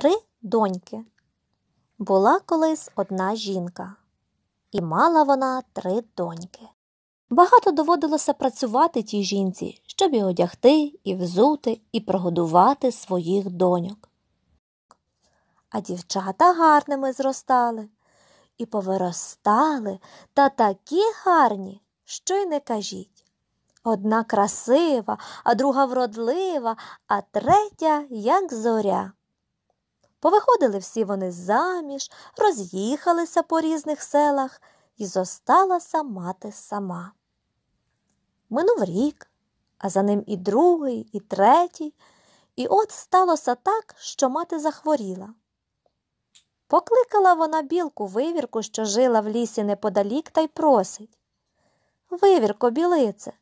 три доньки. Була колись одна жінка, і мала вона три доньки. Багато доводилося працювати тій жінці, щоб і одягти, і взути, і прогодувати своїх доньок. А дівчата гарними зростали і повиростали та такі гарні, що й не кажіть. Одна красива, а друга вродлива, а третя, як зоря. Повиходили всі вони заміж, роз'їхалися по різних селах і зосталася мати сама. Минув рік, а за ним і другий, і третій, і от сталося так, що мати захворіла. Покликала вона білку вивірку, що жила в лісі неподалік, та й просить Вивірко, білице,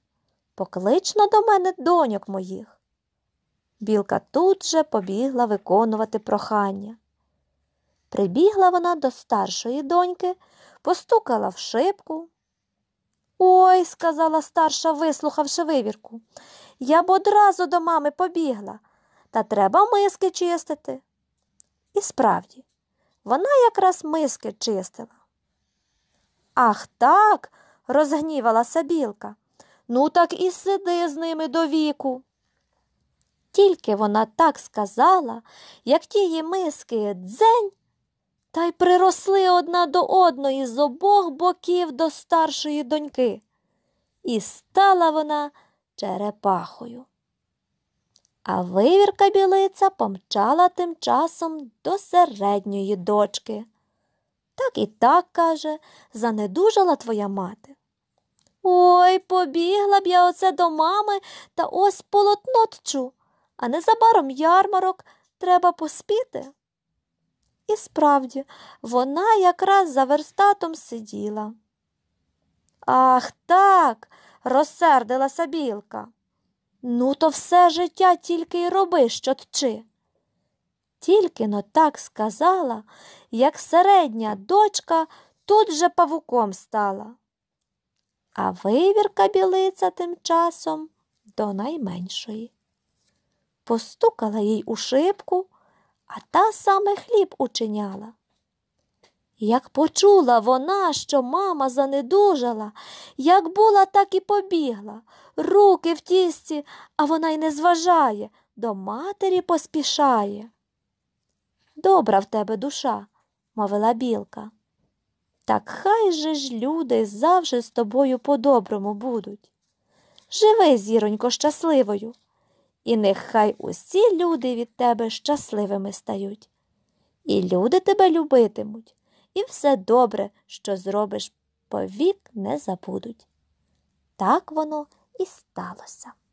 поклично до мене доньок моїх білка тут же побігла виконувати прохання. Прибігла вона до старшої доньки, постукала в шибку. Ой, сказала старша, вислухавши вивірку, я б одразу до мами побігла, та треба миски чистити. І справді, вона якраз миски чистила. Ах так, розгнівалася білка. Ну так і сиди з ними до віку. Тільки вона так сказала, як тії миски дзень, та й приросли одна до одної з обох боків до старшої доньки. І стала вона черепахою. А вивірка білиця помчала тим часом до середньої дочки. Так і так, каже, занедужала твоя мати. Ой, побігла б я оце до мами та ось полотно тчу а незабаром ярмарок треба поспіти. І справді, вона якраз за верстатом сиділа. Ах, так, розсердилася білка. Ну, то все життя тільки й роби, що тчи. Тільки но так сказала, як середня дочка тут же павуком стала. А вивірка білиця тим часом до найменшої постукала їй у шибку, а та саме хліб учиняла. Як почула вона, що мама занедужала, як була, так і побігла, руки в тісті, а вона й не зважає, до матері поспішає. Добра в тебе душа, мовила білка. Так хай же ж люди завжди з тобою по доброму будуть. Живи, зіронько, щасливою і нехай усі люди від тебе щасливими стають. І люди тебе любитимуть, і все добре, що зробиш, повік не забудуть. Так воно і сталося.